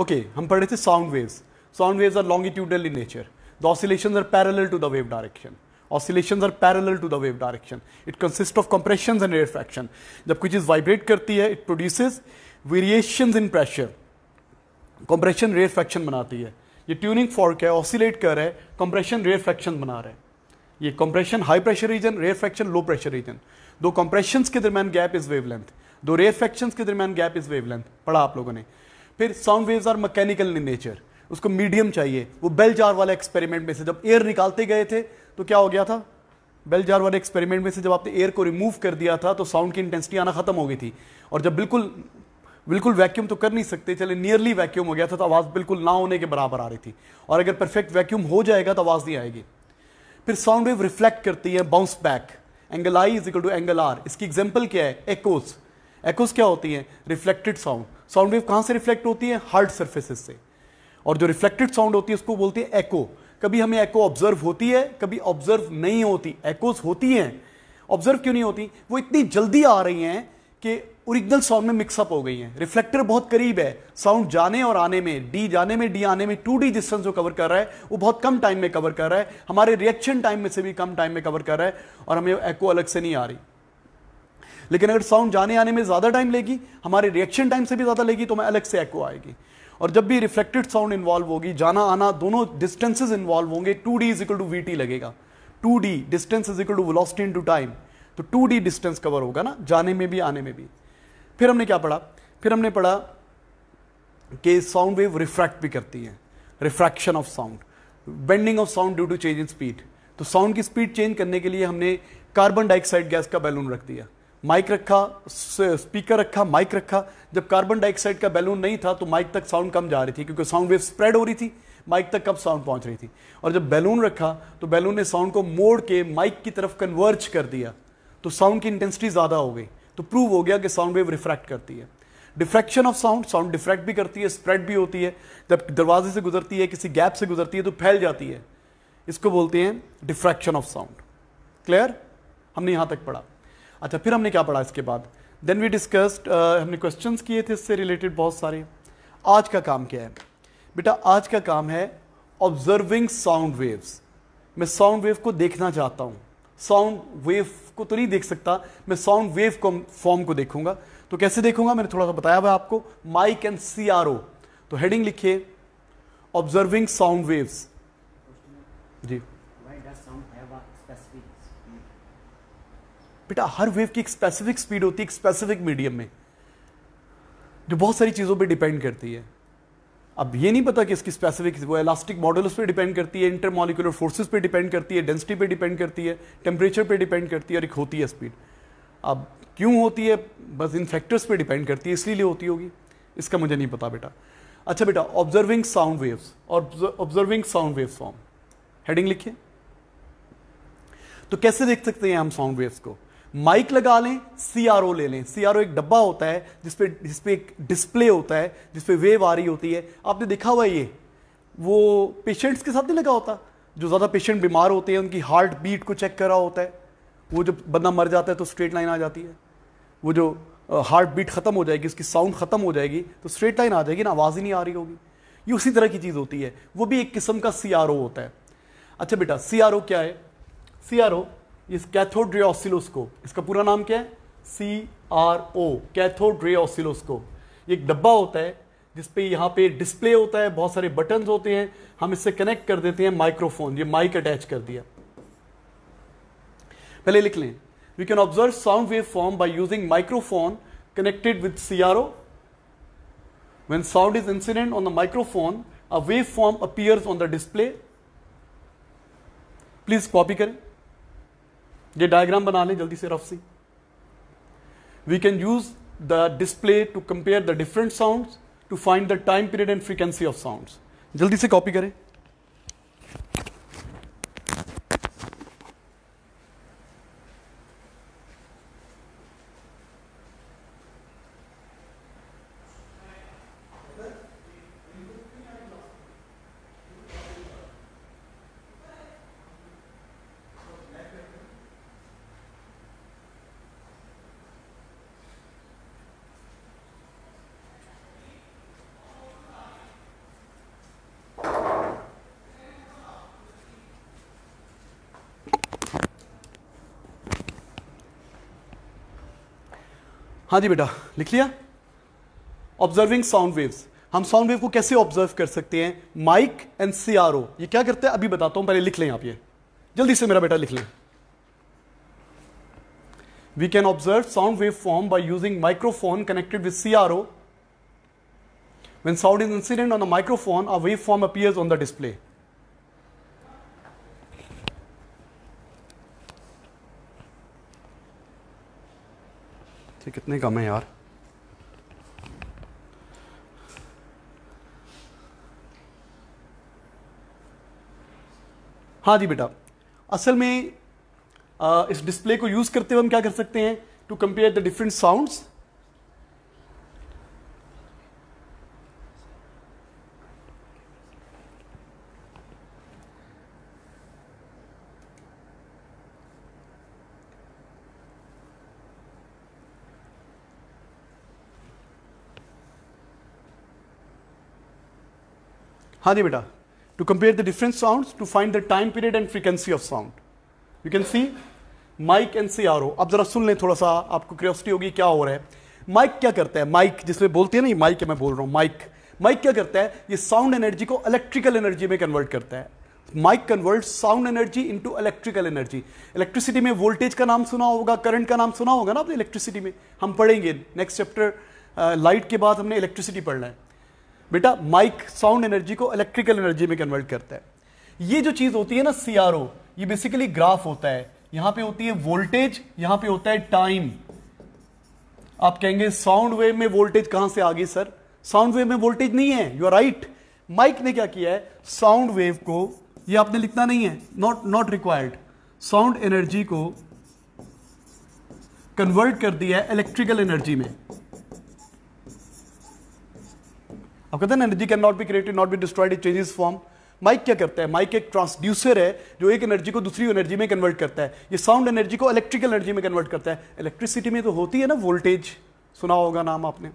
Okay okay, हम पढ़े थे sound waves sound waves are longitudinal in nature the oscillation are parallel to the wave direction oscillation are parallel to the wave direction it consist of compression and rarefaction जब कोई चीज vibrate करती है it produce variation in pressure compression rarefaction बनाती है ये tuning fork है oscillate कर रहा है कंप्रेशन रेयर फ्रैक्शन बना रहे हैं ये compression high pressure region rarefaction low pressure region दो कंप्रेशन के दरमियान गैप इज वेव लेंथ दो रेयर फ्रैक्शन के दरमियान गैप इज वेवलेंथ पढ़ा आप लोगों ने फिर sound waves are mechanical in nature उसको मीडियम चाहिए वो बेल जार वाला एक्सपेरिमेंट में से जब एयर निकालते गए थे तो क्या हो गया था बेल जार वाले एक्सपेरिमेंट में से जब आपने एयर को रिमूव कर दिया था तो साउंड की इंटेंसिटी आना खत्म हो गई थी और जब बिल्कुल बिल्कुल वैक्यूम तो कर नहीं सकते चले नियरली वैक्यूम हो गया था तो आवाज़ बिल्कुल ना होने के बराबर आ रही थी और अगर परफेक्ट वैक्यूम हो जाएगा तो आवाज़ नहीं आएगी फिर साउंड वेव रिफ्लेक्ट करती है bounce back angle i is equal to angle r इसकी एग्जाम्पल क्या है एकोस एक्स क्या होती है रिफ्लेक्टेड साउंड साउंड वेव कहां से रिफ्लेक्ट होती है हार्ड सर्फेसिस से और जो रिफ्लेक्टेड साउंड होती है उसको बोलते हैं एको कभी हमें एको ऑब्जर्व होती है कभी ऑब्जर्व नहीं होती एक्ोज होती हैं ऑब्जर्व क्यों नहीं होती वो इतनी जल्दी आ रही हैं कि ओरिजिनल साउंड में मिक्सअप हो गई हैं रिफ्लेक्टर बहुत करीब है साउंड जाने और आने में डी जाने में डी आने में टू डी डिस्टेंस जो कवर कर रहा है वो बहुत कम टाइम में कवर कर रहा है हमारे रिएक्शन टाइम में से भी कम टाइम में कवर कर रहा है और हमें एक्ो अलग से नहीं आ रही लेकिन अगर साउंड जाने आने में ज़्यादा टाइम लेगी हमारे रिएक्शन टाइम से भी ज़्यादा लेगी तो मैं अलग से एको आएगी और जब भी रिफ्लेक्टेड साउंड इन्वॉल्व होगी जाना आना दोनों डिस्टेंसेज इन्वॉल्व होंगे two d is equal to v t लगेगा two d distance is equal to velocity into time तो टू डी डिस्टेंस कवर होगा ना जाने में भी आने में भी फिर हमने क्या पढ़ा फिर हमने पढ़ा कि साउंड वेव रिफ्रैक्ट भी करती है refraction of sound bending of sound due to change in speed तो साउंड की स्पीड चेंज करने के लिए हमने कार्बन डाइऑक्साइड गैस का बैलून रख दिया माइक रखा स्पीकर रखा माइक रखा जब कार्बन डाइऑक्साइड का बैलून नहीं था तो माइक तक साउंड कम जा रही थी क्योंकि साउंड वेव स्प्रेड हो रही थी माइक तक कब साउंड पहुंच रही थी और जब बैलून रखा तो बैलून ने साउंड को मोड़ के माइक की तरफ कन्वर्ज कर दिया तो साउंड की इंटेंसिटी ज़्यादा हो गई तो प्रूव हो गया कि साउंड वेव रिफ्रैक्ट करती है diffraction of sound sound diffract भी करती है स्प्रेड भी होती है जब दरवाजे से गुजरती है किसी गैप से गुजरती है तो फैल जाती है इसको बोलते हैं डिफ्रैक्शन ऑफ साउंड क्लियर हमने यहाँ तक पढ़ा अच्छा फिर हमने क्या पढ़ा इसके बाद देन वी डिस्कस्ड हमने क्वेश्चन किए थे इससे रिलेटेड बहुत सारे आज का काम क्या है बेटा आज का काम है ऑब्जर्विंग साउंड वेव्स मैं साउंड वेव को देखना चाहता हूँ साउंड वेव को तो नहीं देख सकता मैं साउंड वेव को फॉर्म को देखूंगा तो कैसे देखूंगा मैंने थोड़ा सा बताया हुआ आपको mic and C R O तो हेडिंग लिखिए ऑब्जर्विंग साउंड वेव्स जी बेटा हर वेव की एक स्पेसिफिक स्पीड होती है एक स्पेसिफिक मीडियम में जो बहुत सारी चीज़ों पे डिपेंड करती है अब ये नहीं पता कि इसकी स्पेसिफिक वो इलास्टिक मॉडल्स पे डिपेंड करती है इंटरमोलिकुलर फोर्सेस पे डिपेंड करती है डेंसिटी पे डिपेंड करती है टेम्परेचर पे डिपेंड करती है और एक होती है स्पीड अब क्यों होती है बस इन फैक्टर्स पे डिपेंड करती है इसलिए होती होगी इसका मुझे नहीं पता बेटा अच्छा बेटा ऑब्जर्विंग साउंड वेव्स और observing sound wave form heading लिखिए तो कैसे देख सकते हैं हम साउंड वेव्स को माइक लगा लें सीआरओ ले लें सीआरओ एक डब्बा होता है जिसपे जिसपे एक डिस्प्ले होता है जिसपे वेव आ रही होती है आपने देखा हुआ ये वो पेशेंट्स के साथ नहीं लगा होता जो ज़्यादा पेशेंट बीमार होते हैं उनकी हार्ट बीट को चेक करा होता है वो जब बंदा मर जाता है तो स्ट्रेट लाइन आ जाती है वो जो हार्ट बीट ख़त्म हो जाएगी उसकी साउंड ख़त्म हो जाएगी तो स्ट्रेट लाइन आ जाएगी ना आवाज़ ही नहीं आ रही होगी ये उसी तरह की चीज़ होती है वो भी एक किस्म का सी होता है अच्छा बेटा सी क्या है सी इस कैथोड रे ऑसिलोस्कोप इसका पूरा नाम क्या है C R O cathode ray oscilloscope एक डब्बा होता है जिसपे यहाँ पे डिस्प्ले होता है बहुत सारे बटन होते हैं हम इससे कनेक्ट कर देते हैं माइक्रोफोन ये माइक अटैच कर दिया पहले लिख लें we can observe sound wave form by using microphone connected connected with CRO. Sound is incident on the microphone a wave form appears on the display please copy करें ये diagram बना लें जल्दी से रफ सी we can use the display to compare the different sound to find the time period and frequency of sound जल्दी से copy करें हाँ जी बेटा लिख लिया ऑब्जर्विंग साउंड वेव्स हम साउंड वेव को कैसे ऑब्जर्व कर सकते हैं mic and C R O ये क्या करते हैं अभी बताता हूं पहले लिख लें आप ये जल्दी से मेरा बेटा लिख लें we can observe sound wave form by using microphone connected with C R O when sound is incident on microphone wave form appears on the display से कितने कम है यार हाँ जी बेटा असल में आ, इस डिस्प्ले को यूज़ करते हुए हम क्या कर सकते हैं to compare the different sounds हाँ जी बेटा to the different sound to find the time period and frequency of sound you can see mic and C R O अब जरा सुन लें थोड़ा सा आपको क्यूरियोसिटी होगी क्या हो रहा है माइक क्या करता है माइक जिसमें बोलते हैं ना माइक मैं बोल रहा हूँ माइक माइक क्या करता है ये साउंड एनर्जी को इलेक्ट्रिकल एनर्जी में कन्वर्ट करता है mic convert sound energy into electrical energy electricity में वोल्टेज का नाम सुना होगा करंट का नाम सुना होगा ना आपने इलेक्ट्रिसिटी में हम पढ़ेंगे नेक्स्ट चैप्टर लाइट के बाद हमने इलेक्ट्रिसिटी पढ़ना है बेटा माइक साउंड एनर्जी को इलेक्ट्रिकल एनर्जी में कन्वर्ट करता है ये जो चीज होती है ना सी ये बेसिकली ग्राफ होता है यहां पे होती है वोल्टेज यहां पे होता है टाइम आप कहेंगे साउंड वेव में वोल्टेज कहां से आ गई सर साउंड वेव में वोल्टेज नहीं है यू आर राइट माइक ने क्या किया है साउंड वेव को ये आपने लिखना नहीं है not not required sound energy को कन्वर्ट कर दिया है इलेक्ट्रिकल एनर्जी में आप कहते हैं ना energy can not be created not be destroyed it changes form mic क्या करता है माइक एक ट्रांसड्यूसर है जो एक एनर्जी को दूसरी एनर्जी में कन्वर्ट करता है ये साउंड एनर्जी को इलेक्ट्रिकल एनर्जी में कन्वर्ट करता है इलेक्ट्रिसिटी में तो होती है ना वोल्टेज सुना होगा नाम आपने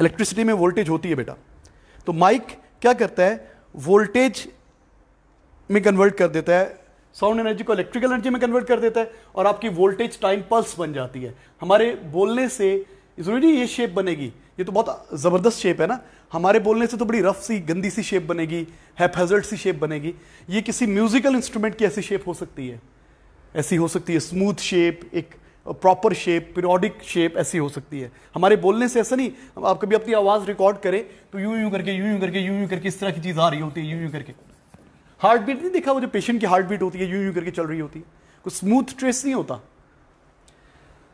इलेक्ट्रिसिटी में वोल्टेज होती है बेटा तो माइक क्या करता है वोल्टेज में कन्वर्ट कर देता है साउंड एनर्जी को इलेक्ट्रिकल एनर्जी में कन्वर्ट कर देता है और आपकी वोल्टेज टाइम पल्स बन जाती है हमारे बोलने से जरूरी ये शेप बनेगी ये तो बहुत ज़बरदस्त शेप है ना हमारे बोलने से तो बड़ी रफ सी गंदी सी शेप बनेगी हैफेजर्ड सी शेप बनेगी ये किसी म्यूज़िकल इंस्ट्रूमेंट की ऐसी शेप हो सकती है ऐसी हो सकती है स्मूथ शेप एक प्रॉपर शेप पीरियोडिक शेप ऐसी हो सकती है हमारे बोलने से ऐसा नहीं आप कभी अपनी आवाज़ रिकॉर्ड करें तो यूं यूं करके यूं यूं करके यूं यूं करके इस तरह की चीज़ आ रही होती है यूं यूं करके हार्ट बीट नहीं देखा वो जो पेशेंट की हार्ट बीट होती है यूं यूं करके चल रही होती है कोई स्मूथ ट्रेस नहीं होता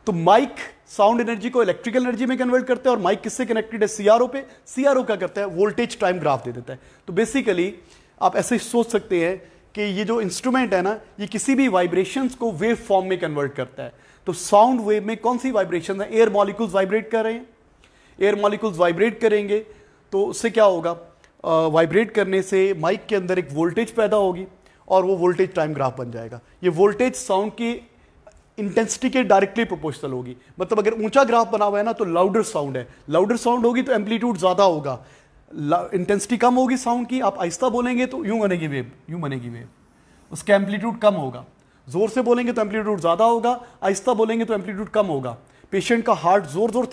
तो माइक साउंड एनर्जी को इलेक्ट्रिकल एनर्जी में कन्वर्ट करता है और माइक किससे कनेक्टेड है सीआरओ पे सीआरओ क्या करता है वोल्टेज टाइम ग्राफ दे देता है तो बेसिकली आप ऐसे सोच सकते हैं कि ये जो इंस्ट्रूमेंट है ना ये किसी भी वाइब्रेशंस को वेव फॉर्म में कन्वर्ट करता है तो साउंड वेव में कौन सी वाइब्रेशन है एयर मॉलिकुल्स वाइब्रेट कर रहे हैं एयर मॉलिकुल्स वाइब्रेट करेंगे तो उससे क्या होगा वाइब्रेट करने से माइक के अंदर एक वोल्टेज पैदा होगी और वो वोल्टेज टाइम ग्राफ बन जाएगा ये वोल्टेज साउंड की इंटेंसिटी के डायरेक्टली प्रोपोर्शनल होगी मतलब अगर ऊंचा ग्राफ बना हुआ है ना तो लाउडर साउंड है लाउडर साउंड होगी तो एम्पलीट्यूड ज़्यादा होगा इंटेंसिटी कम होगी साउंड की आप आहिस्ता बोलेंगे तो यूं बनेगी वेव यूं बनेगी वेव उसका एम्पलीट्यूड कम होगा ज़ोर से बोलेंगे तो एम्पलीट्यूड ज़्यादा होगा आहिस्ता बोलेंगे तो एम्पलीट्यूड कम होगा पेशेंट का हार्ट ज़ोर ज़ोर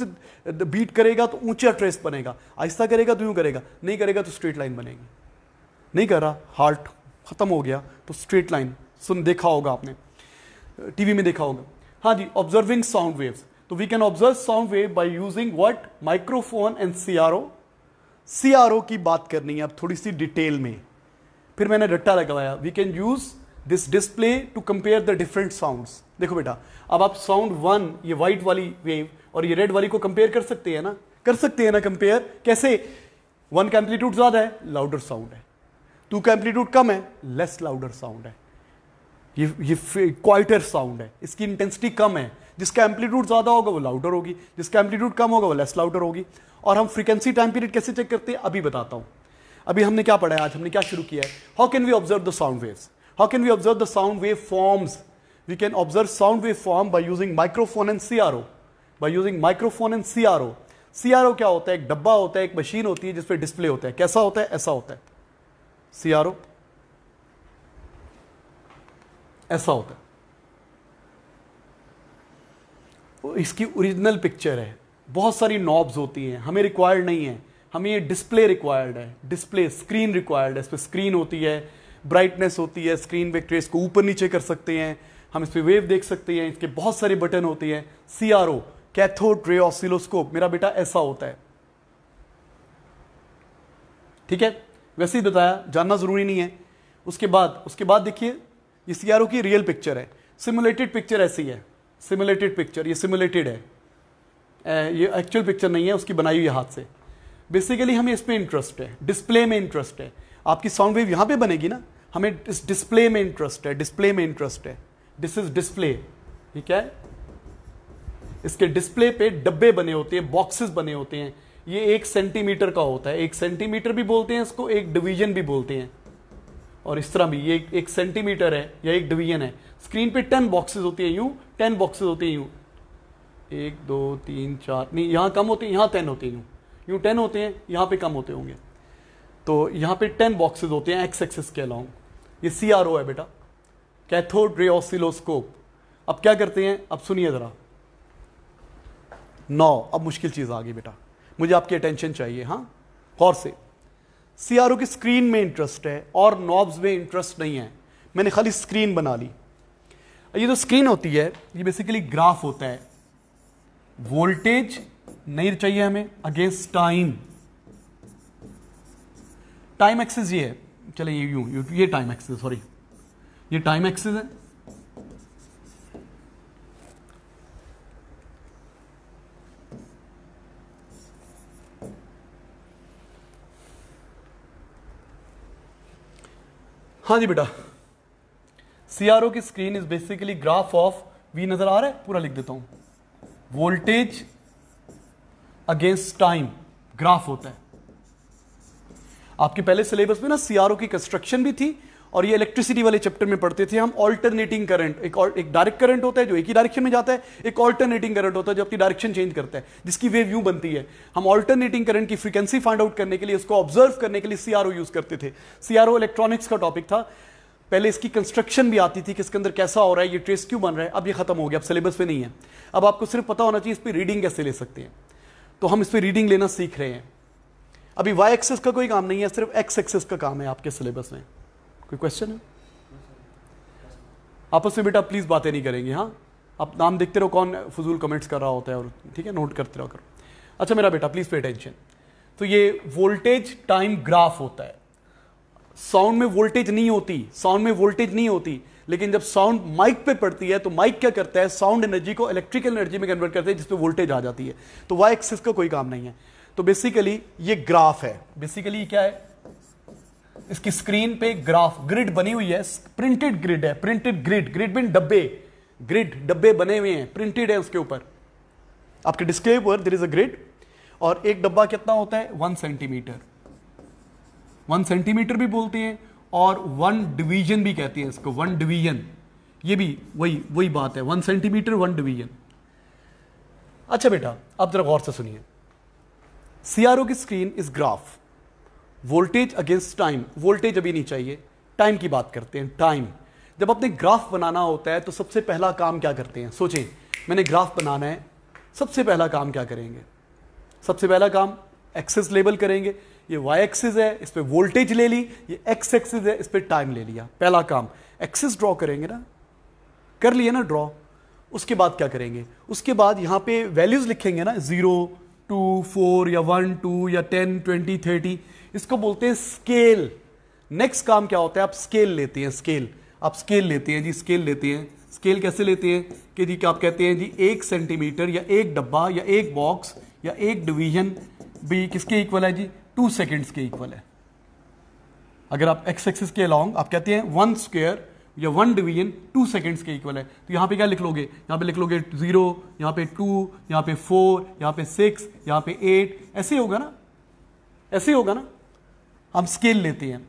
से बीट करेगा तो ऊंचा ट्रेस बनेगा आहिस्ता करेगा तो यूं करेगा नहीं करेगा तो स्ट्रेट लाइन बनेगी नहीं कर रहा हार्ट ख़त्म हो गया तो स्ट्रेट लाइन सुन देखा होगा आपने टीवी में देखा होगा हाँ जी ऑब्जर्विंग साउंड वेव्स तो we can observe sound wave by using what microphone and CRO CRO की बात करनी है अब थोड़ी सी डिटेल में फिर मैंने रट्टा लगवाया we can use this display to compare the different sounds देखो बेटा अब आप साउंड वन ये व्हाइट वाली वेव और ये रेड वाली को कंपेयर कर सकते हैं ना कर सकते हैं ना कंपेयर कैसे वन का एम्पलीट्यूड ज़्यादा है लाउडर साउंड है टू का एम्पलीट्यूड कम है लेस लाउडर साउंड है ये ये क्वाइटर साउंड है इसकी इंटेंसिटी कम है जिसका एम्पलीट्यूड ज़्यादा होगा वो लाउडर होगी जिसका एम्पलीट्यूड कम होगा वो लेस लाउडर होगी और हम फ्रीक्वेंसी टाइम पीरियड कैसे चेक करते हैं अभी बताता हूँ अभी हमने क्या पढ़ा है आज हमने क्या शुरू किया है how can we observe the sound waves how can we observe the sound wave forms we can observe sound wave form by using microphone and C R O by using microphone and C R O C R O क्या होता है एक डब्बा होता है एक machine होती है जिसपे डिस्प्ले होता है कैसा होता है ऐसा होता है सी आर ओ ऐसा होता है इसकी ओरिजिनल पिक्चर है बहुत सारी नॉब्स होती हैं हमें रिक्वायर्ड नहीं है हमें ये डिस्प्ले रिक्वायर्ड है डिस्प्ले स्क्रीन रिक्वायर्ड है इस पर स्क्रीन होती है ब्राइटनेस होती है स्क्रीन पे ट्रेस को ऊपर नीचे कर सकते हैं हम इस पर वेव देख सकते हैं इसके बहुत सारे बटन होते हैं C R O cathode ray oscilloscope मेरा बेटा ऐसा होता है ठीक है वैसे ही बताया जानना जरूरी नहीं है उसके बाद उसके बाद देखिए ये सीआरओ की रियल पिक्चर है सिमुलेटेड पिक्चर ऐसी है सिमुलेटेड पिक्चर ये सिमुलेटेड है ये एक्चुअल पिक्चर नहीं है उसकी बनाई हुई हाथ से बेसिकली हमें इसमें इंटरेस्ट है डिस्प्ले में इंटरेस्ट है आपकी साउंड वेव यहाँ पे बनेगी ना हमें इस डिस्प्ले में इंटरेस्ट है डिस्प्ले में इंटरेस्ट है दिस इज डिस्प्ले ठीक है इसके डिस्प्ले पे डब्बे बने होते हैं बॉक्सेस बने होते हैं ये एक सेंटीमीटर का होता है एक सेंटीमीटर भी बोलते हैं इसको एक डिवीजन भी बोलते हैं और इस तरह भी ये एक सेंटीमीटर है या एक डिवीजन है स्क्रीन पे टेन बॉक्सेस होती है यूं टेन बॉक्सेस होते हैं यूं एक दो तीन चार नहीं यहाँ कम होते हैं यहाँ टेन होते हैं यूं यूं टेन होते हैं यहाँ पे कम होते होंगे तो यहाँ पे टेन बॉक्सेस होते हैं एक्स एक्सेस के अलाउंग ये सी आर ओ है बेटा कैथोड रे ऑसिलोस्कोप अब क्या करते हैं अब सुनिए ज़रा नौ अब मुश्किल चीज़ आ गई बेटा मुझे आपकी अटेंशन चाहिए हाँ गौर से सीआरओ की स्क्रीन में इंटरेस्ट है और नॉब्स में इंटरेस्ट नहीं है मैंने खाली स्क्रीन बना ली ये जो स्क्रीन होती है ये बेसिकली ग्राफ होता है वोल्टेज नहीं चाहिए हमें अगेंस्ट टाइम टाइम एक्सेस ये है चले ये यू ये टाइम एक्सेस सॉरी ये टाइम एक्सेस है हाँ जी बेटा सी आर ओ की screen is basically graph of v नजर आ रहा है पूरा लिख देता हूं वोल्टेज अगेंस्ट टाइम ग्राफ होता है आपके पहले सिलेबस में ना सीआरओ की कंस्ट्रक्शन भी थी और ये इलेक्ट्रिसिटी वाले चैप्टर में पढ़ते थे हम ऑल्टरनेटिंग करंट एक एक डायरेक्ट करंट होता है जो एक ही डायरेक्शन में जाता है एक ऑल्टरनेटिंग करंट होता है जो अपनी डायरेक्शन चेंज करता है जिसकी वेव यू बनती है हम ऑल्टरनेटिंग करंट की फ्रीक्वेंसी फाइंड आउट करने के लिए उसको ऑब्जर्व करने के लिए सीआरओ यूज करते थे सीआरओ इलेक्ट्रॉनिक्स का टॉपिक था पहले इसकी कंस्ट्रक्शन भी आती थी कि इसके अंदर कैसा हो रहा है ये ट्रेस क्यों बन रहा है अब ये खत्म हो गया अब सिलेबस में नहीं है अब आपको सिर्फ पता होना चाहिए इस पर रीडिंग कैसे ले सकते हैं तो हम इस पर रीडिंग लेना सीख रहे हैं अभी वाई एक्सेस का कोई काम नहीं है सिर्फ एक्स एक्सेस का काम है आपके सिलेबस में कोई क्वेश्चन है आपस में बेटा प्लीज़ बातें नहीं करेंगे हाँ आप नाम देखते रहो कौन फजूल कमेंट्स कर रहा होता है और ठीक है नोट करते रहो करो अच्छा मेरा बेटा प्लीज़ पे अटेंशन तो ये वोल्टेज टाइम ग्राफ होता है साउंड में वोल्टेज नहीं होती साउंड में वोल्टेज नहीं होती लेकिन जब साउंड माइक पे पड़ती है तो माइक क्या करता है साउंड एनर्जी को इलेक्ट्रिकल एनर्जी में कन्वर्ट करते हैं जिसमें वोल्टेज आ जाती है तो वाई एक्सिस का कोई काम नहीं है तो बेसिकली ये ग्राफ है बेसिकली क्या है इसकी स्क्रीन पे ग्राफ ग्रिड बनी हुई है प्रिंटेड ग्रिड है प्रिंटेड ग्रिड ग्रिड बिन डब्बे ग्रिड डब्बे बने हुए हैं प्रिंटेड है उसके ऊपर आपके डिस्प्ले पर देर इज अ ग्रिड और एक डब्बा कितना होता है वन सेंटीमीटर वन सेंटीमीटर भी बोलते हैं और वन डिवीजन भी कहते हैं इसको वन डिवीजन ये भी वही वही बात है वन सेंटीमीटर वन डिवीजन अच्छा बेटा अब जरा गौर से सुनिए सीआरओ की screen is graph voltage against time voltage अभी नहीं चाहिए टाइम की बात करते हैं टाइम जब अपने ग्राफ बनाना होता है तो सबसे पहला काम क्या करते हैं सोचें मैंने ग्राफ बनाना है सबसे पहला काम क्या करेंगे सबसे पहला काम एक्सेस लेबल करेंगे ये वाई एक्सिस है इस पर वोल्टेज ले ली ये एक्स एक्सिस है इस पर टाइम ले लिया पहला काम एक्सेस ड्रॉ करेंगे ना कर लिए ना ड्रॉ उसके बाद क्या करेंगे उसके बाद यहाँ पे वैल्यूज लिखेंगे ना जीरो टू फोर या वन टू या टेन ट्वेंटी थर्टी इसको बोलते हैं स्केल नेक्स्ट काम क्या होता है आप स्केल लेते हैं स्केल आप स्केल लेते हैं जी स्केल लेते हैं स्केल कैसे लेते हैं कि जी क्या आप कहते हैं जी एक सेंटीमीटर या एक डब्बा या एक बॉक्स या एक डिवीजन भी किसके इक्वल है जी टू सेकेंड्स के इक्वल है अगर आप एक्स एक्सिस के अलॉन्ग आप कहते हैं वन स्क्वेयर या वन डिवीजन टू सेकेंड्स के इक्वल है तो यहां पे क्या लिख लोगे यहां पे लिख लोगे जीरो यहां पे टू यहां पे फोर यहां पे सिक्स यहां पे एट ऐसे होगा ना ऐसे होगा ना हम स्केल लेते हैं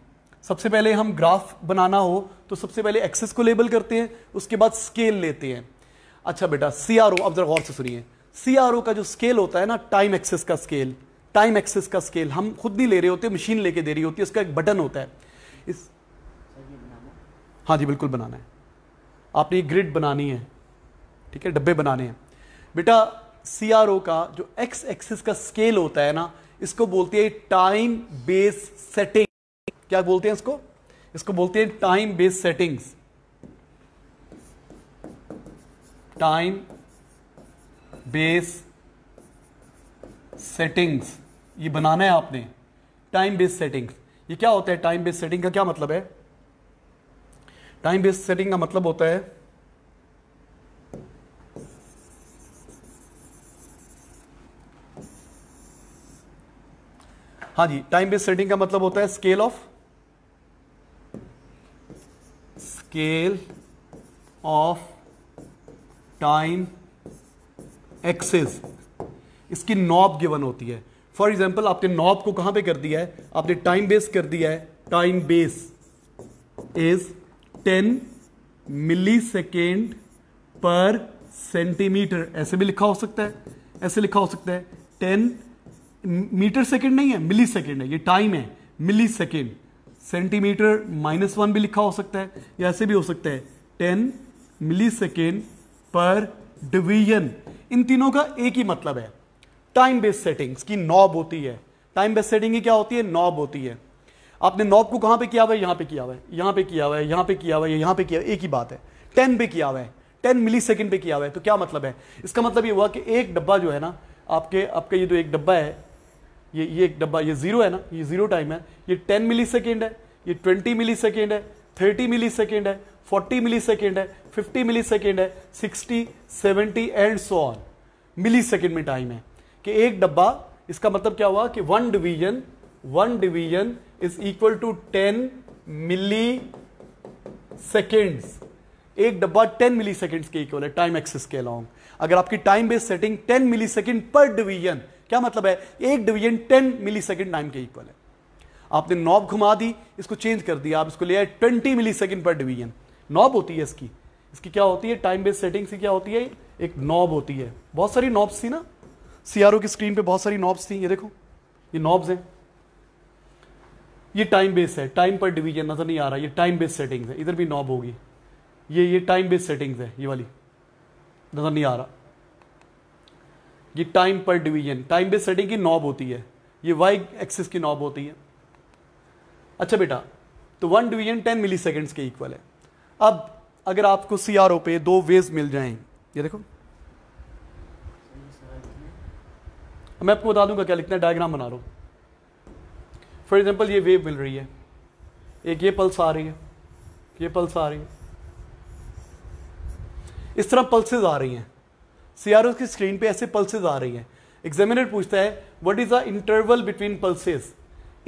सबसे पहले हम ग्राफ बनाना हो तो सबसे पहले एक्सेस को लेबल करते हैं उसके बाद स्केल लेते हैं अच्छा बेटा सी आर ओ अब जरा गौर से सुनिए सी आर ओ का जो स्केल होता है ना टाइम एक्सेस का स्केल टाइम एक्सेस का स्केल हम खुद नहीं ले रहे होते मशीन लेके दे रही होती है उसका एक बटन होता है इस हाँ जी बिल्कुल बनाना है आपने ग्रिड बनानी है ठीक है डब्बे बनाने हैं बेटा सी आर ओ का जो एक्स एक्सेस का स्केल होता है ना इसको बोलते हैं टाइम बेस सेटिंग क्या बोलते हैं इसको इसको बोलते हैं time base settings time base settings ये बनाना है आपने टाइम बेस सेटिंग्स ये क्या होता है टाइम बेस सेटिंग का क्या मतलब है टाइम बेस सेटिंग का मतलब होता है हाँ जी टाइम बेस्ड सेटिंग का मतलब होता है scale of scale of time axis इसकी नॉब गिवन होती है फॉर एग्जाम्पल आपने नॉब को कहां पे कर दिया है आपने टाइम बेस कर दिया है time base is 10 millisecond per centimetre ऐसे भी लिखा हो सकता है ऐसे लिखा हो सकता है 10 मीटर सेकेंड नहीं है मिली सेकेंड है ये टाइम है millisecond centimetre minus one भी लिखा हो सकता है या ऐसे भी हो सकता है ten millisecond per division इन तीनों का एक ही मतलब है टाइम बेस्ड सेटिंग्स की नॉब होती है टाइम बेस्ड सेटिंग क्या होती है नॉब होती है आपने नॉब को कहां पे किया हुआ है यहां पे किया हुआ है यहां पे किया हुआ है यहां पे किया हुआ है यहां पे किया एक ही बात है टेन पे किया हुआ है टेन मिली सेकेंड पे किया हुआ है तो क्या मतलब है इसका मतलब ये हुआ कि एक डब्बा जो है ना आपके आपका ये जो एक डब्बा है ये ये एक डब्बा ये जीरो है ना ये जीरो टाइम है ये टेन मिली सेकेंड है ये ट्वेंटी मिली सेकेंड है थर्टी मिली सेकेंड है फोर्टी मिली सेकेंड है फिफ्टी मिली सेकेंड है sixty seventy and so on millisecond में टाइम है कि एक डब्बा इसका मतलब क्या हुआ कि one division one division is equal to ten millisecond एक डब्बा टेन मिली सेकेंड के इक्वल है टाइम एक्सिस के अलॉन्ग अगर आपकी time based setting ten millisecond per division क्या मतलब है एक division ten millisecond time के इक्वल है आपने नॉब घुमा दी इसको चेंज कर दिया आप इसको ले आए twenty millisecond per division knob होती है इसकी इसकी क्या होती है टाइम बेस्ड सेटिंग से क्या होती है एक नॉब होती है बहुत सारी नॉब्स थी ना सीआरओ की स्क्रीन पे बहुत सारी नॉब्स थी ये देखो ये नॉब्स हैं ये टाइम बेस है टाइम पर डिवीजन नजर नहीं आ रहा ये टाइम बेस सेटिंग्स है इधर भी नॉब होगी ये ये टाइम बेस सेटिंग्स है ये वाली नजर नहीं आ रहा ये time per division time base setting की नॉब होती है ये वाई एक्सिस की नॉब होती है अच्छा बेटा तो one division ten milliseconds के इक्वल है अब अगर आपको सी आर ओ पे दो वेज मिल जाएं ये देखो मैं आपको बता दूंगा क्या लिखना है डायग्राम बना रहा फॉर एग्जाम्पल ये वेव मिल रही है एक ये पल्स आ रही है ये पल्स आ रही है इस तरह पल्सेज आ रही हैं सीआरओ की स्क्रीन पे ऐसे पल्सेज आ रही हैं एग्जामिनर पूछता है what is the interval between pulses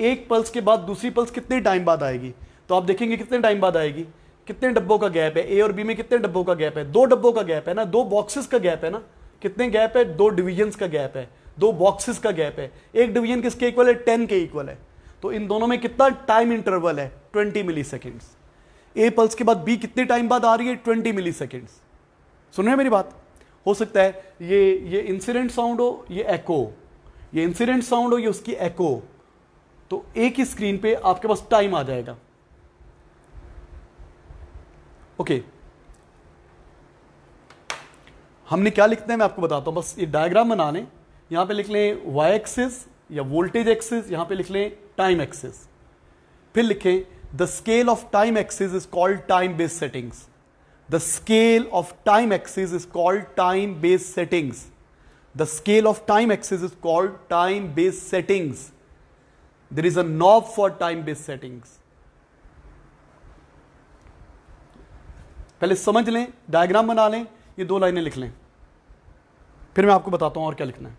एक पल्स के बाद दूसरी पल्स कितने टाइम बाद आएगी तो आप देखेंगे कितने टाइम बाद आएगी कितने डब्बों का गैप है ए और बी में कितने डब्बों का गैप है दो डब्बों का गैप है ना दो बॉक्सेस का गैप है ना कितने गैप है दो डिवीजन का गैप है दो बॉक्सेस का गैप है एक डिवीजन किसके इक्वल है टेन के इक्वल है तो इन दोनों में कितना टाइम इंटरवल है twenty milliseconds A pulse के बाद बी कितने टाइम बाद आ रही है ट्वेंटी मिली सेकेंड्स सुन रहे हैं मेरी बात हो सकता है ये ये इंसिडेंट साउंड हो ये एको ये इंसिडेंट साउंड हो ये उसकी एको तो एक ही स्क्रीन पे आपके पास टाइम आ जाएगा ओके हमने क्या लिखते हैं मैं आपको बताता हूं बस ये डायग्राम बना लें यहां पे लिख लें वाई एक्सिस या वोल्टेज एक्सिस यहां पे लिख लें टाइम एक्सिस फिर लिखें the scale of time axis is called time based settings the scale of time axis is called time based settings the scale of time axis is called time based settings there is a knob for time based settings पहले समझ लें diagram बना लें ये दो लाइनें लिख लें फिर मैं आपको बताता हूं और क्या लिखना है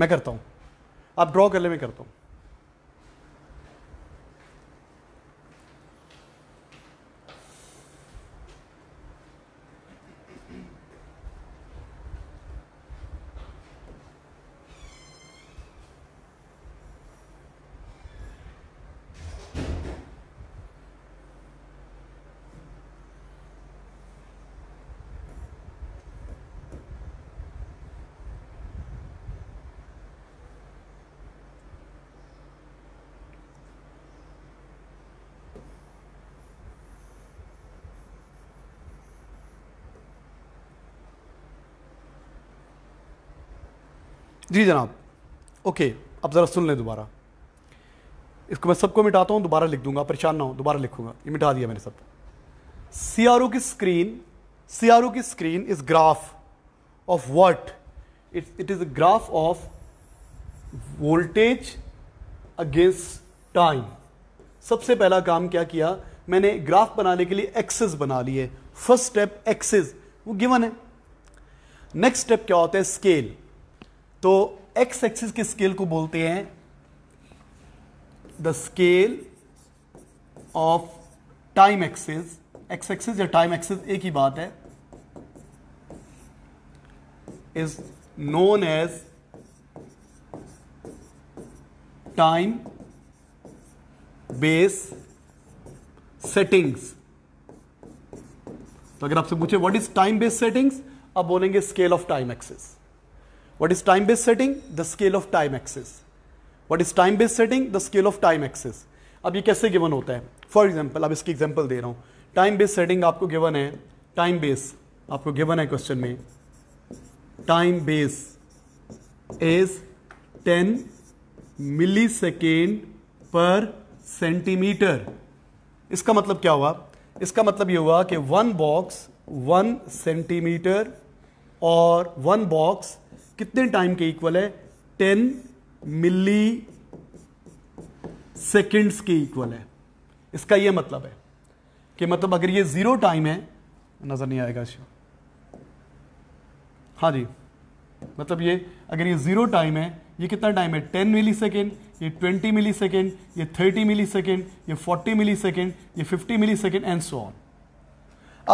मैं करता हूँ आप ड्रॉ कर ले मैं करता हूँ जी जनाब ओके अब ज़रा सुन लें दोबारा इसको मैं सबको मिटाता हूँ दोबारा लिख दूंगा परेशान ना हो दोबारा लिखूंगा ये मिटा दिया मैंने सब सी आर ओ की स्क्रीन सी आर ओ की screen is graph of what it it is a graph of voltage against time सबसे पहला काम क्या किया मैंने ग्राफ बनाने के लिए एक्सेस बना लिए फर्स्ट स्टेप एक्सेस वो गिवन है नेक्स्ट स्टेप क्या होता है स्केल तो एक्स एक्सिस के स्केल को बोलते हैं the scale of time axis x axis या टाइम एक्सिस एक ही बात है is known as time base settings तो अगर आपसे पूछे what is time base settings आप बोलेंगे scale of time axis What is time based setting? The scale of time axis. What is time based setting? The scale of time axis. अब ये कैसे given होता है फॉर एग्जाम्पल अब इसकी example दे रहा हूँ टाइम बेस सेटिंग आपको गिवन है टाइम बेस आपको गिवन है क्वेश्चन में time base is 10 millisecond per centimetre इसका मतलब क्या हुआ इसका मतलब ये हुआ कि वन बॉक्स वन सेंटीमीटर और वन बॉक्स कितने टाइम के इक्वल है टेन मिली सेकेंड्स के इक्वल है इसका यह मतलब है कि मतलब अगर ये जीरो टाइम है नजर नहीं आएगा इसको हाँ जी मतलब ये अगर ये जीरो टाइम है ये कितना टाइम है टेन मिली सेकेंड ये ट्वेंटी मिली सेकेंड ये थर्टी मिली सेकेंड ये फोर्टी मिली सेकेंड ये fifty millisecond and so on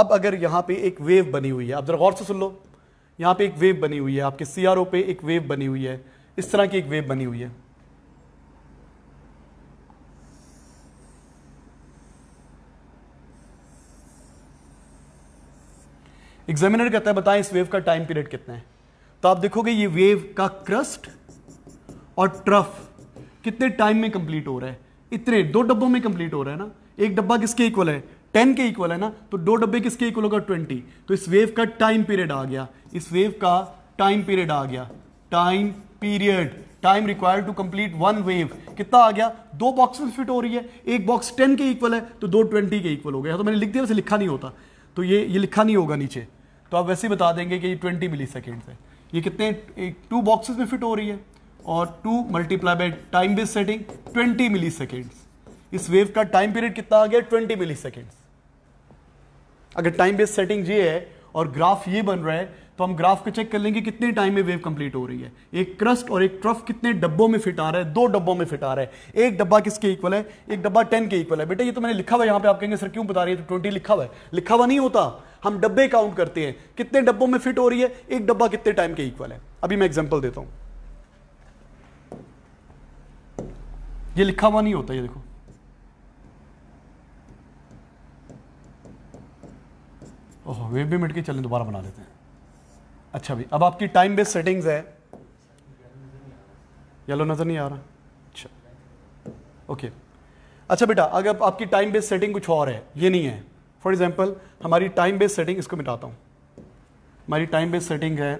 अब अगर यहां पे एक वेव बनी हुई है अब जरा गौर से सुन लो यहाँ पे एक वेव बनी हुई है आपके सीआरओ पे एक वेव बनी हुई है इस तरह की एक वेव बनी हुई है एग्जामिनर कहता है बताएं इस वेव का टाइम पीरियड कितना है तो आप देखोगे ये वेव का क्रस्ट और ट्रफ कितने टाइम में कंप्लीट हो रहा है इतने दो डब्बों में कंप्लीट हो रहा है ना एक डब्बा किसके इक्वल है टेन के इक्वल है ना तो दो डब्बे किसके इक्वल होगा ट्वेंटी तो इस वेव का टाइम पीरियड आ गया इस वेव का टाइम पीरियड आ गया time period time required to complete one wave कितना आ गया दो बॉक्स में फिट हो रही है एक बॉक्स टेन के इक्वल है तो दो ट्वेंटी के इक्वल हो गया तो मैंने लिख दिया वैसे लिखा नहीं होता तो ये ये लिखा नहीं होगा नीचे तो आप वैसे ही बता देंगे कि ये ट्वेंटी मिली सेकेंड है ये कितने एक टू बॉक्सेस में फिट हो रही है और two multiply by time base setting twenty milliseconds इस वेव का टाइम पीरियड कितना आ गया ट्वेंटी मिली सेकेंड्स अगर टाइम बेस सेटिंग ये है और ग्राफ ये बन रहा है तो हम ग्राफ को चेक कर लेंगे कितने टाइम में वेव कंप्लीट हो रही है एक क्रस्ट और एक ट्रफ कितने डब्बों में फिट आ रहा है दो डब्बों में फिट आ रहा है एक डब्बा किसके इक्वल है एक डब्बा टेन के इक्वल है बेटा ये तो मैंने लिखा हुआ यहाँ पे आप कहेंगे सर क्यों बता रही है तो ट्वेंटी लिखा हुआ है लिखा हुआ नहीं होता हम डब्बे काउंट करते हैं कितने डब्बों में फिट हो रही है एक डब्बा कितने टाइम के इक्वल है अभी मैं एग्जाम्पल देता हूँ ये लिखा हुआ नहीं होता ये देखो ओह वेव भी मिट के चलें दोबारा बना लेते हैं अच्छा भाई अब आपकी टाइम बेस्ड सेटिंग्स है येलो नज़र नहीं आ रहा अच्छा ओके अच्छा बेटा अगर आपकी टाइम बेस्ड सेटिंग कुछ और है ये नहीं है फॉर एग्जाम्पल हमारी टाइम बेस्ड सेटिंग इसको मिटाता हूं हमारी टाइम बेस्ड सेटिंग है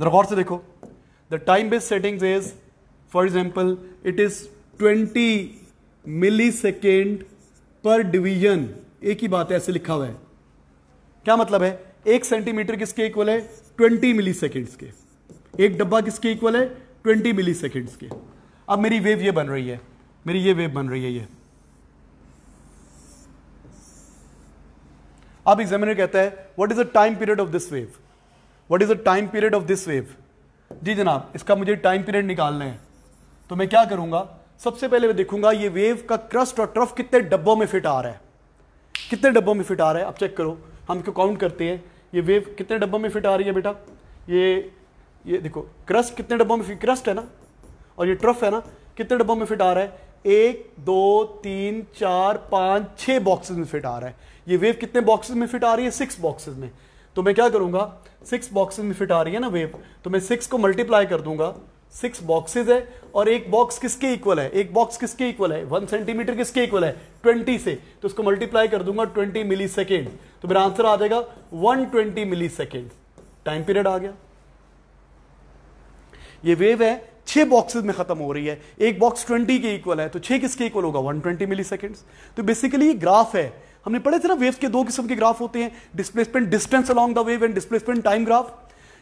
गौर से देखो the time based settings is for example it is 20 millisecond per division एक ही बात है ऐसे लिखा हुआ है क्या मतलब है एक सेंटीमीटर किसके इक्वल है ट्वेंटी मिली के एक डब्बा किसके इक्वल है ट्वेंटी मिली के अब मेरी वेव ये बन रही है मेरी ये वेव बन रही है ये अब एग्जामिनर कहता है what is the time period of this wave what is the time period of this wave जी जनाब इसका मुझे टाइम पीरियड निकालना है तो मैं क्या करूंगा सबसे पहले मैं देखूंगा ये वेव का क्रस्ट और ट्रफ कितने डब्बों में फिट आ रहा है कितने डब्बों में फिट आ रहा है अब चेक करो हम इसको काउंट करते हैं ये वेव कितने डब्बों में फिट आ रही है बेटा ये ये देखो क्रस्ट कितने डब्बों में क्रस्ट है ना और ये ट्रफ है ना कितने डब्बों में फिट आ रहा है एक दो तीन चार पाँच छः बॉक्सेस में फिट आ रहा है ये वेव कितने बॉक्सेस में फिट आ रही है सिक्स बॉक्सेस में तो मैं क्या करूँगा सिक्स बॉक्सेस में फिट आ रही है ना वेव तो मैं सिक्स को मल्टीप्लाई कर दूंगा सिक्स बॉक्सेस है और एक बॉक्स किसके इक्वल है एक बॉक्स किसके इक्वल है वन सेंटीमीटर किसके इक्वल है ट्वेंटी से तो उसको मल्टीप्लाई कर दूंगा ट्वेंटी मिली सेकेंड तो मेरा आंसर आ जाएगा one twenty millisecond time period आ गया ये वेव है छह बॉक्सेस में खत्म हो रही है एक बॉक्स ट्वेंटी के इक्वल है तो छह किसके इक्वल होगा वन ट्वेंटी मिली सेकेंड तो बेसिकली ग्राफ है हमने पढ़े थे ना वेव के दो किस्म के ग्राफ होते हैं displacement distance along the wave and displacement time graph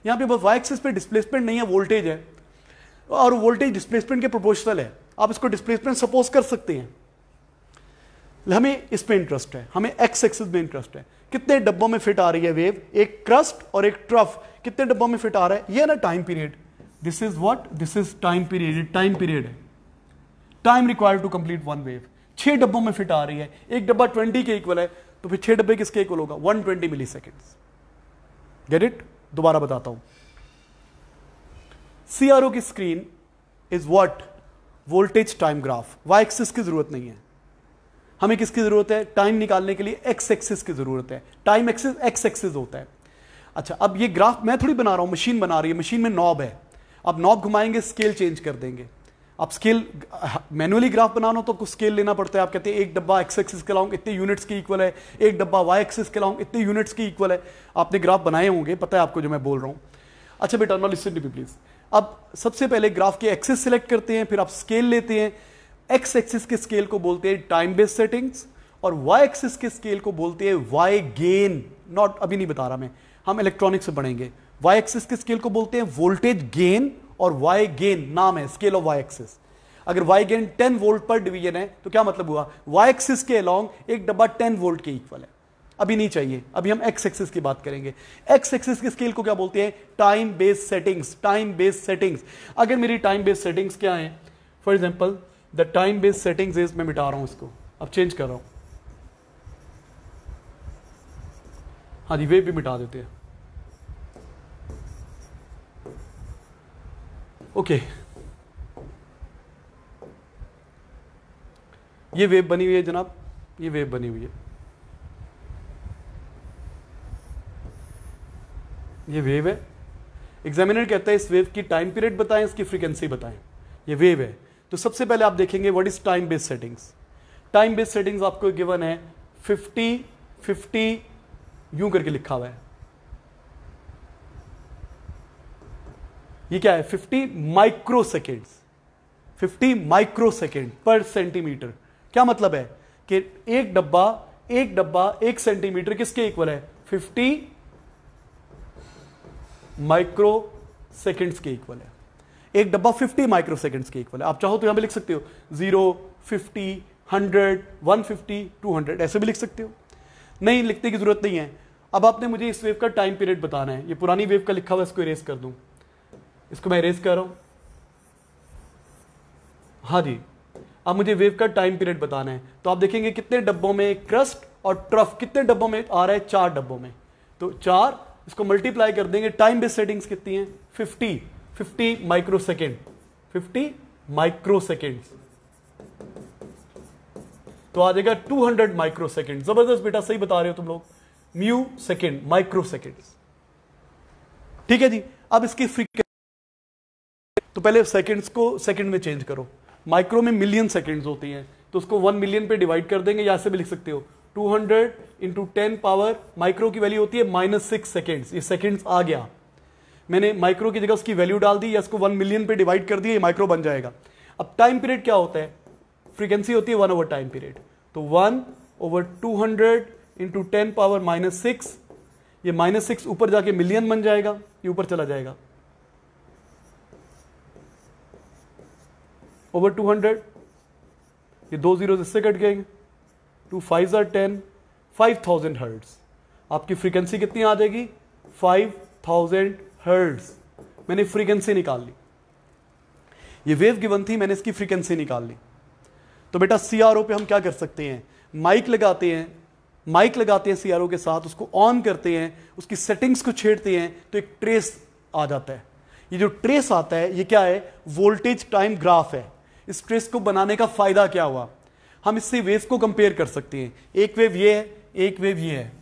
यहाँ पे वाई एक्सिस पे डिस्प्लेसमेंट नहीं है वोल्टेज है और वोल्टेज डिस्प्लेसमेंट के प्रोपोर्शनल है आप इसको डिस्प्लेसमेंट सपोज कर सकते हैं हमें इस इसमें इंटरेस्ट है हमें एक्स एक्सिस में इंटरेस्ट है कितने डब्बों में फिट आ रही है वेव एक क्रस्ट और एक ट्रफ कितने डब्बों में फिट आ रहा है ये ना time period this is what this is time period time period है time required to complete one wave छह डब्बों में फिट आ रही है एक डब्बा ट्वेंटी के इक्वल है तो फिर छह डब्बे किसके इक्वल होगा one twenty millisecond get it दोबारा बताता हूं सी आर ओ की screen is what voltage time graph Y axis की जरूरत नहीं है हमें किसकी जरूरत है टाइम निकालने के लिए एक्स एक्सिस की जरूरत है टाइम एक्सिस एक्स एक्सिस होता है अच्छा अब ये ग्राफ मैं थोड़ी बना रहा हूं मशीन बना रही है मशीन में नॉब है अब नॉब घुमाएंगे स्केल चेंज कर देंगे अब स्केल मैनुअली ग्राफ बनाना तो कुछ स्केल लेना पड़ता है आप कहते हैं एक डब्बा एक्स एक्सिस के लाऊंग इतने यूनिट्स की इक्वल है एक डब्बा वाई एक्सिस के लाऊंग इतने यूनिट्स की इक्वल है आपने ग्राफ बनाए होंगे पता है आपको जो मैं बोल रहा हूँ अच्छा बेटा नॉलिस प्लीज़ अब सबसे पहले ग्राफ के एक्सेस सिलेक्ट करते हैं फिर आप स्केल लेते हैं एक्स एक्सिस के स्केल को बोलते हैं टाइम बेस्ड सेटिंग्स और वाई एक्सिस के स्केल को बोलते हैं वाई गेन नॉट अभी नहीं बता रहा मैं हम इलेक्ट्रॉनिक से पढ़ेंगे वाई एक्सिस के स्केल को बोलते हैं वोल्टेज गेन और वाई गेन नाम है स्केल ऑफ वाई एक्सिस अगर Y gain 10 volt per division है तो क्या मतलब हुआ वाई एक्सिस के अलॉन्ग एक डब्बा 10 वोल्ट के इक्वल है अभी नहीं चाहिए अभी हम एक्स एक्सिस की बात करेंगे एक्स एक्सिस के स्केल को क्या बोलते हैं time based settings time based settings अगर मेरी टाइम बेस्ड सेटिंग्स क्या है for example the time based settings is मैं मिटा रहा हूं इसको अब चेंज कर रहा हूं हाँ जी वे भी मिटा देते हैं ओके okay. ये वेब बनी हुई है जनाब ये वेब बनी हुई है ये वेव है एग्जामिनर कहता है इस वेव की टाइम पीरियड बताएं इसकी फ्रीक्वेंसी बताएं ये वेव है तो सबसे पहले आप देखेंगे what is time based settings time based settings आपको गिवन है 50 50 यूं करके लिखा हुआ है ये क्या है 50 microseconds 50 microsecond per centimetre क्या मतलब है कि एक डब्बा एक डब्बा एक सेंटीमीटर किसके इक्वल है 50 माइक्रो सेकेंड्स के इक्वल है एक डब्बा 50 माइक्रो सेकेंड्स के इक्वल है आप चाहो तो यहां पे लिख सकते हो zero fifty hundred one fifty two hundred ऐसे भी लिख सकते हो नहीं लिखने की जरूरत नहीं है अब आपने मुझे इस वेव का टाइम पीरियड बताना है ये पुरानी वेव का लिखा हुआ इसको इरेज कर दूं इसको मैं इरेज कर रहा हूं हाँ जी अब मुझे वेव का टाइम पीरियड बताना है तो आप देखेंगे कितने डब्बों में क्रस्ट और ट्रफ कितने डब्बों में आ रहा है चार डब्बों में तो चार इसको मल्टीप्लाई कर देंगे टाइम बेस सेटिंग्स कितनी है 50 50 microsecond fifty microsecond तो आ जाएगा 200 माइक्रो सेकेंड जबरदस्त बेटा सही बता रहे हो तुम लोग म्यू सेकेंड माइक्रो सेकेंड ठीक है जी अब इसकी फ्रीक्वेंसी तो पहले सेकेंड्स को सेकेंड में चेंज करो माइक्रो में मिलियन सेकेंड्स होती हैं तो उसको वन मिलियन पे डिवाइड कर देंगे या ऐसे भी लिख सकते हो two hundred into ten power micro की वैल्यू होती है माइनस सिक्स सेकेंड्स ये सेकेंड्स आ गया मैंने माइक्रो की जगह उसकी वैल्यू डाल दी या इसको वन मिलियन पे डिवाइड कर दिया ये माइक्रो बन जाएगा अब टाइम पीरियड क्या होता है फ्रीक्वेंसी होती है वन ओवर टाइम पीरियड तो one over two hundred into ten power minus six ये माइनस सिक्स ऊपर जाके मिलियन बन जाएगा ये ऊपर चला जाएगा ओवर टू हंड्रेड ये दो जीरो इससे कट गएंगे टू फाइव जर टेन फाइव थाउजेंड हर्ड्स आपकी फ्रीक्वेंसी कितनी आ जाएगी फाइव थाउजेंड हर्ड्स मैंने फ्रीक्वेंसी निकाल ली ये वेव गिवन थी मैंने इसकी फ्रीक्वेंसी निकाल ली तो बेटा सी आर ओ पे हम क्या कर सकते हैं माइक लगाते हैं माइक लगाते हैं सी आर ओ के साथ उसको ऑन करते हैं उसकी सेटिंग्स को छेड़ते हैं तो एक ट्रेस आ जाता है ये जो ट्रेस आता है ये क्या है वोल्टेज टाइम ग्राफ है इस ट्रेस को बनाने का फायदा क्या हुआ हम इससे वेव को कंपेयर कर सकते हैं एक वेव ये है एक वेव ये है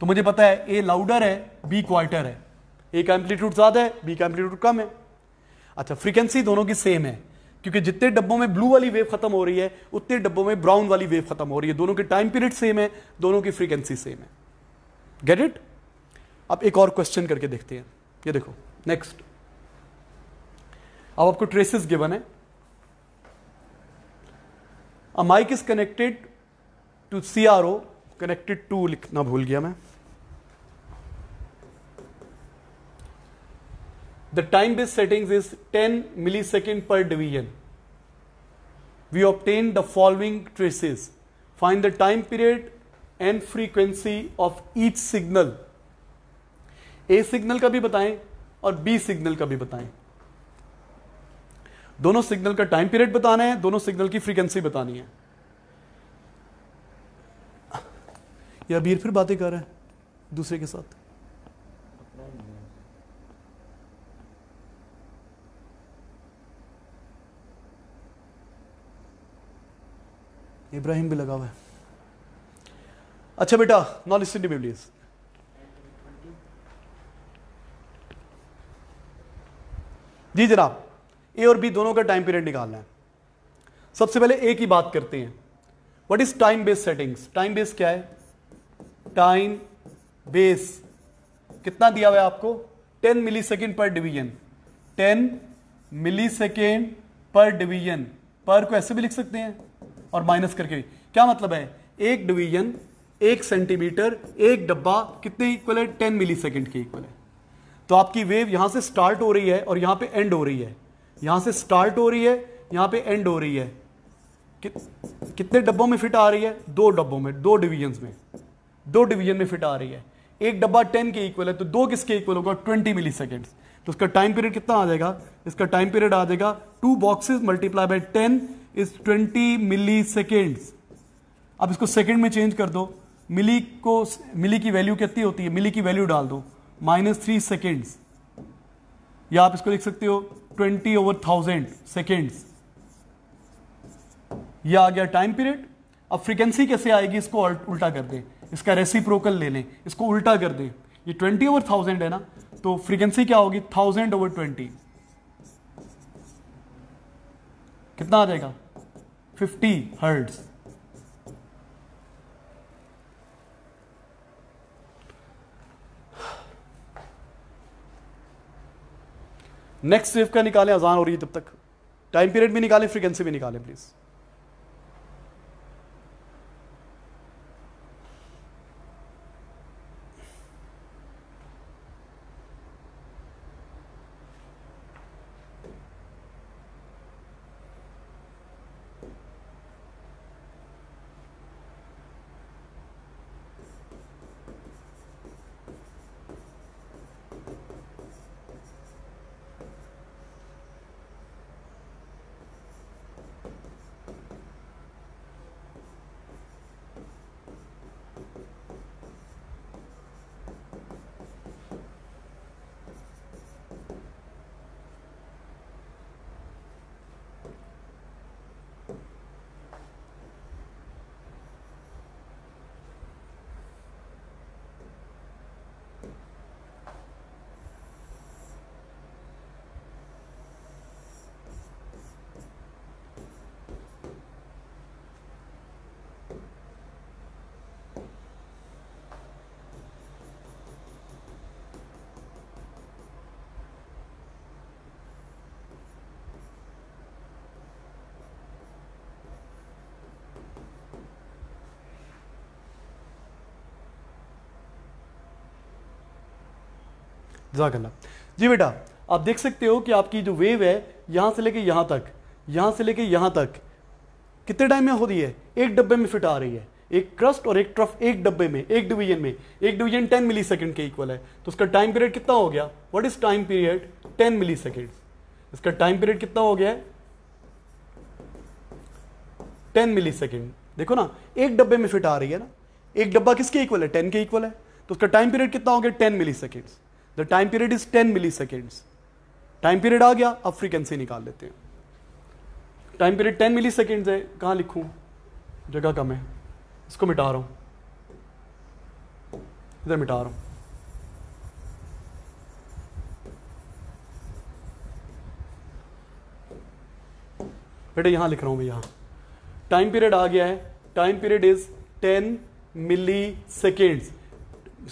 तो मुझे पता है ए लाउडर है बी क्वार्टर है ए का एम्पलीट्यूड ज्यादा है बी का एम्पलीट्यूड कम है अच्छा फ्रीक्वेंसी दोनों की सेम है क्योंकि जितने डब्बों में ब्लू वाली वेव खत्म हो रही है उतने डब्बों में ब्राउन वाली वेव खत्म हो रही है दोनों के टाइम पीरियड सेम है दोनों की फ्रीक्वेंसी सेम है गेट इट अब एक और क्वेश्चन करके देखते हैं ये देखो नेक्स्ट अब आपको ट्रेसेस गिवन है A mic is connected to CRO, connected to लिखना भूल गया मैं The time based settings is 10 millisecond per division. We obtain the following traces. Find the time period and frequency of each signal. A signal का भी बताएं और B signal का भी बताएं दोनों सिग्नल का टाइम पीरियड बताना है दोनों सिग्नल की फ्रीक्वेंसी बतानी है या अबीर फिर बातें कर रहे हैं दूसरे के साथ इब्राहिम भी लगा हुआ है अच्छा बेटा नॉन लिस्टेड बिबलियस जी जनाब ए और बी दोनों का टाइम पीरियड निकालना है सबसे पहले ए की बात करते हैं what is time base settings time base क्या है टाइम बेस कितना दिया हुआ है आपको 10 millisecond per division 10 millisecond per division पर को ऐसे भी लिख सकते हैं और माइनस करके क्या मतलब है एक डिवीजन एक सेंटीमीटर एक डब्बा कितने इक्वल है 10 मिली सेकेंड के इक्वल है तो आपकी वेव यहां से स्टार्ट हो रही है और यहां पे एंड हो रही है यहां से स्टार्ट हो रही है यहां पे एंड हो रही है कि, कितने डब्बों में फिट आ रही है दो डब्बों में दो डिवीजन में दो डिवीजन में फिट आ रही है एक डब्बा टेन के इक्वल है तो दो किसके इक्वल होगा ट्वेंटी मिली सेकेंड तो उसका टाइम पीरियड कितना आ जाएगा इसका टाइम पीरियड आ जाएगा two boxes multiply by ten is twenty millisecond अब इसको सेकेंड में चेंज कर दो मिली को मिली की वैल्यू कितनी होती है मिली की वैल्यू डाल दो माइनस थ्री सेकेंड्स या आप इसको लिख सकते हो ट्वेंटी ओवर थाउजेंड सेकेंड्स यह आ गया टाइम पीरियड अब फ्रीक्वेंसी कैसे आएगी इसको उल्टा कर दें इसका रेसिप्रोकल ले लें इसको उल्टा कर दें ये ट्वेंटी ओवर थाउजेंड है ना तो फ्रीक्वेंसी क्या होगी थाउजेंड ओवर ट्वेंटी कितना आ जाएगा फिफ्टी हर्ट्ज़ नेक्स्ट वेव का निकालें अजान हो रही है तब तक टाइम पीरियड भी निकालें फ्रिक्वेंसी भी निकालें प्लीज़ जजाकल्ला जी बेटा आप देख सकते हो कि आपकी जो वेव है यहाँ से लेके यहाँ तक यहाँ से लेके यहाँ तक कितने टाइम में हो रही है एक डब्बे में फिट आ रही है एक क्रस्ट और एक ट्रफ एक डब्बे में एक डिवीजन में एक डिवीजन 10 मिली सेकेंड के इक्वल है तो उसका टाइम पीरियड कितना हो गया what is time period 10 millisecond इसका टाइम पीरियड कितना हो गया है 10 मिली सेकेंड देखो ना एक डब्बे में फिट आ रही है ना एक डब्बा किसके इक्वल है 10 के इक्वल है तो उसका टाइम पीरियड कितना हो गया ten milliseconds the time period is ten milliseconds time period आ गया अब फ्रीक्वेंसी निकाल लेते हैं time period ten milliseconds है कहाँ लिखूँ जगह कम है इसको मिटा रहा हूँ इधर मिटा रहा हूँ बेटे यहाँ लिख रहा हूँ मैं यहाँ टाइम पीरियड आ गया है time period is ten milliseconds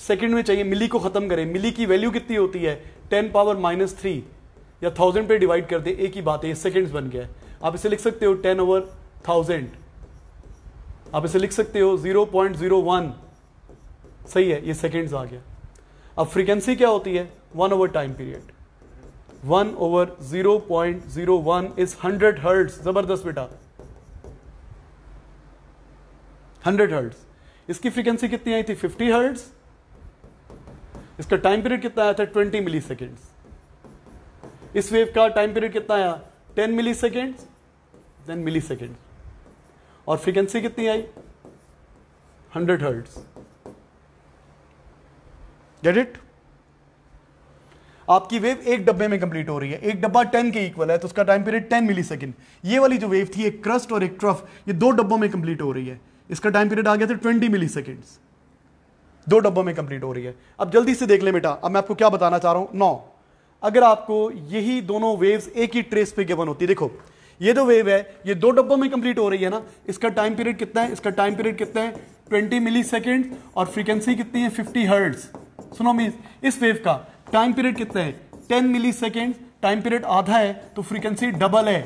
second में चाहिए मिली को खत्म करें मिली की वैल्यू कितनी होती है टेन पावर माइनस थ्री या थाउजेंड पे डिवाइड कर दे एक ही बात है ये सेकेंड्स बन गया है आप इसे लिख सकते हो टेन ओवर थाउजेंड आप इसे लिख सकते हो जीरो पॉइंट जीरो वन सही है ये सेकेंड्स आ गया अब फ्रीक्वेंसी क्या होती है one over time period one over zero point zero one is hundred hertz जबरदस्त बेटा हंड्रेड हर्ट्स इसकी फ्रीक्वेंसी कितनी आई थी फिफ्टी हर्ड्स इसका टाइम पीरियड कितना आया था ट्वेंटी मिली सेकेंड्स इस वेव का टाइम पीरियड कितना आया ten millisecond then millisecond और फ्रीक्वेंसी कितनी आई हंड्रेड हर्ट्स गेट इट आपकी वेव एक डब्बे में कंप्लीट हो रही है एक डब्बा 10 के इक्वल है तो उसका टाइम पीरियड 10 मिली सेकेंड ये वाली जो वेव थी एक क्रस्ट और एक ट्रफ ये दो डब्बों में कंप्लीट हो रही है इसका टाइम पीरियड आ गया था 20 मिली सेकेंड्स दो डब्बों में कंप्लीट हो रही है अब जल्दी से देख ले बेटा अब मैं आपको क्या बताना चाह रहा हूं नौ अगर आपको यही दोनों वेव्स एक ही ट्रेस पे केवन होती देखो ये जो वेव है ये दो डब्बों में कंप्लीट हो रही है ना इसका टाइम पीरियड कितना है इसका टाइम पीरियड कितना है ट्वेंटी मिली सेकेंड और फ्रीक्वेंसी कितनी है फिफ्टी हर्ड सुनो मीन इस वेव का टाइम पीरियड कितना है ten millisecond time period आधा है तो फ्रीक्वेंसी डबल है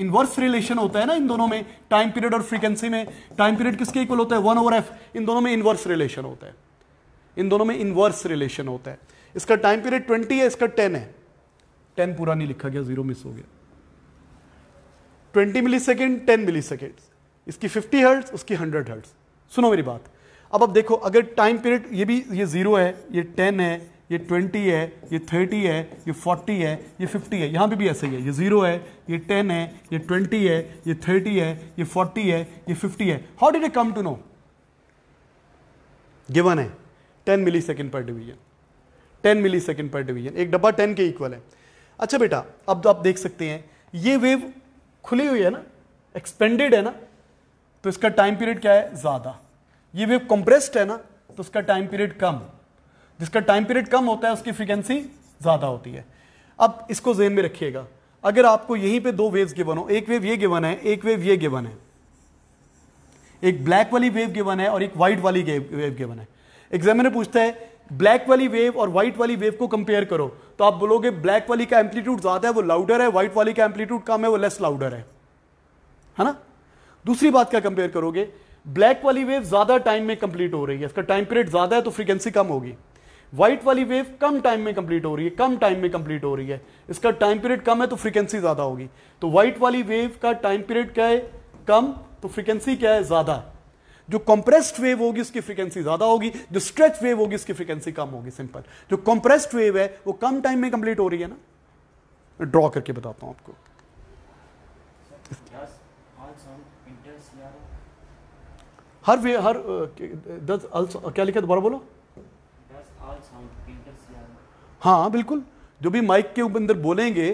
इनवर्स रिलेशन होता है ना इन दोनों में टाइम पीरियड और फ्रीक्वेंसी में टाइम पीरियड किसके इक्वल होता है वन ओवर एफ इन दोनों में इनवर्स रिलेशन होता है इन दोनों में इनवर्स रिलेशन होता है इसका टाइम पीरियड ट्वेंटी है इसका टेन है टेन पूरा नहीं लिखा गया जीरो मिस हो गया twenty millisecond ten millisecond इसकी फिफ्टी हर्ट्स उसकी हंड्रेड हर्ट्स सुनो मेरी बात अब अब देखो अगर टाइम पीरियड ये भी ये जीरो है ये टेन है ये ट्वेंटी है ये थर्टी है ये फोर्टी है ये फिफ्टी है यहाँ पे भी ऐसे ही है ये जीरो है ये टेन है ये ट्वेंटी है ये थर्टी है ये फोर्टी है ये फिफ्टी है how did I come to know given है ten millisecond per division ten millisecond per division एक डब्बा टेन के इक्वल है अच्छा बेटा अब तो आप देख सकते हैं ये वेव खुली हुई है ना एक्सपेंडेड है ना तो इसका टाइम पीरियड क्या है ज़्यादा ये वेव कंप्रेस्ड है ना तो उसका टाइम पीरियड कम जिसका टाइम पीरियड कम होता है उसकी फ्रीक्वेंसी ज़्यादा होती है अब इसको जेन में रखिएगा अगर आपको यहीं पे दो वेव्स गिवन हो एक वेव ये गिवन है एक वेव ये गिवन है एक ब्लैक वाली वेव गिवन है और एक व्हाइट वाली वेव गिवन है एग्जामिनर पूछता है ब्लैक वाली वेव और व्हाइट वाली वेव को कंपेयर करो तो आप बोलोगे ब्लैक वाली का एम्पलीट्यूड ज़्यादा है वो लाउडर है व्हाइट वाली का एम्पलीट्यूड कम है वो लेस लाउडर है है ना दूसरी बात क्या कंपेयर करोगे ब्लैक वाली वेव ज़्यादा टाइम में कंप्लीट हो रही है इसका टाइम पीरियड ज़्यादा है तो फ्रीक्वेंसी कम होगी व्हाइट वाली वेव कम टाइम में कंप्लीट हो रही है कम टाइम में कंप्लीट हो रही है इसका टाइम पीरियड कम है तो फ्रीक्वेंसी ज़्यादा होगी तो व्हाइट वाली वेव का टाइम पीरियड क्या है कम तो फ्रीक्वेंसी क्या है ज़्यादा जो कंप्रेस्ड वेव होगी उसकी फ्रीक्वेंसी ज्यादा होगी जो स्ट्रेच वेव होगी उसकी फ्रीक्वेंसी कम होगी सिंपल जो कंप्रेस्ड वेव है वो कम टाइम में कंप्लीट हो रही है ना ड्रॉ करके बताता हूं आपको हर वे हर दस क्या लिखा दोबारा बोलो हाँ बिल्कुल जो भी माइक के अंदर बोलेंगे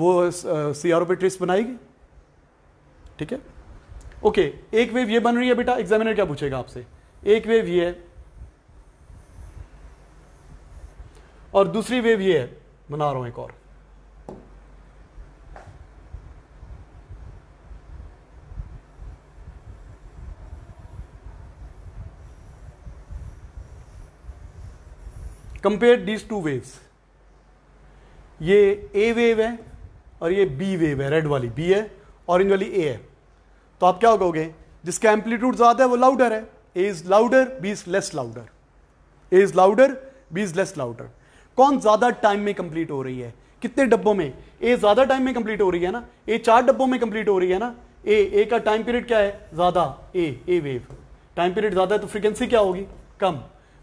वो सीआरओ पे ट्रेस बनाएगी ठीक है ओके okay, एक वेव ये बन रही है बेटा एग्जामिनर क्या पूछेगा आपसे एक वेव ये है और दूसरी वेव ये है बना रहा हूं एक और कंपेयर दीज टू वेव्स ये ए वेव है और ये बी वेव है रेड वाली बी है ऑरेंज वाली ए है तो आप क्या कहोगे जिसका एम्पलीट्यूड ज़्यादा है वो लाउडर है A is louder B is less louder A is louder B is less louder कौन ज़्यादा टाइम में कंप्लीट हो रही है कितने डब्बों में ए ज़्यादा टाइम में कंप्लीट हो रही है ना ए चार डब्बों में कंप्लीट हो रही है ना ए ए का टाइम पीरियड क्या है ज़्यादा A A wave time period ज़्यादा है तो फ्रीक्वेंसी क्या होगी कम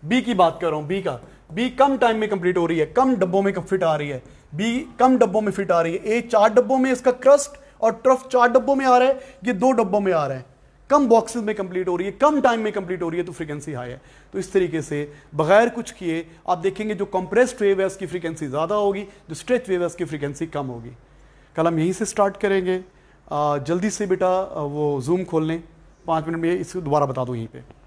बी की बात कर रहा हूं बी का बी कम टाइम में कंप्लीट हो रही है कम डब्बों में फिट आ रही है बी कम डब्बों में फिट आ रही है ए चार डब्बों में इसका क्रस्ट और ट्रफ चार डब्बों में आ रहा है ये दो डब्बों में आ रहा है कम बॉक्सेस में कंप्लीट हो रही है कम टाइम में कंप्लीट हो रही है तो फ्रीक्वेंसी हाई है तो इस तरीके से बगैर कुछ किए आप देखेंगे जो कंप्रेस्ड वेव है उसकी फ्रीक्वेंसी ज़्यादा होगी जो स्ट्रेच वेव है उसकी फ्रीक्वेंसी कम होगी कल हम यहीं से स्टार्ट करेंगे जल्दी से बेटा वो जूम खोल लें पाँच मिनट में इसको दोबारा बता दूँ यहीं पर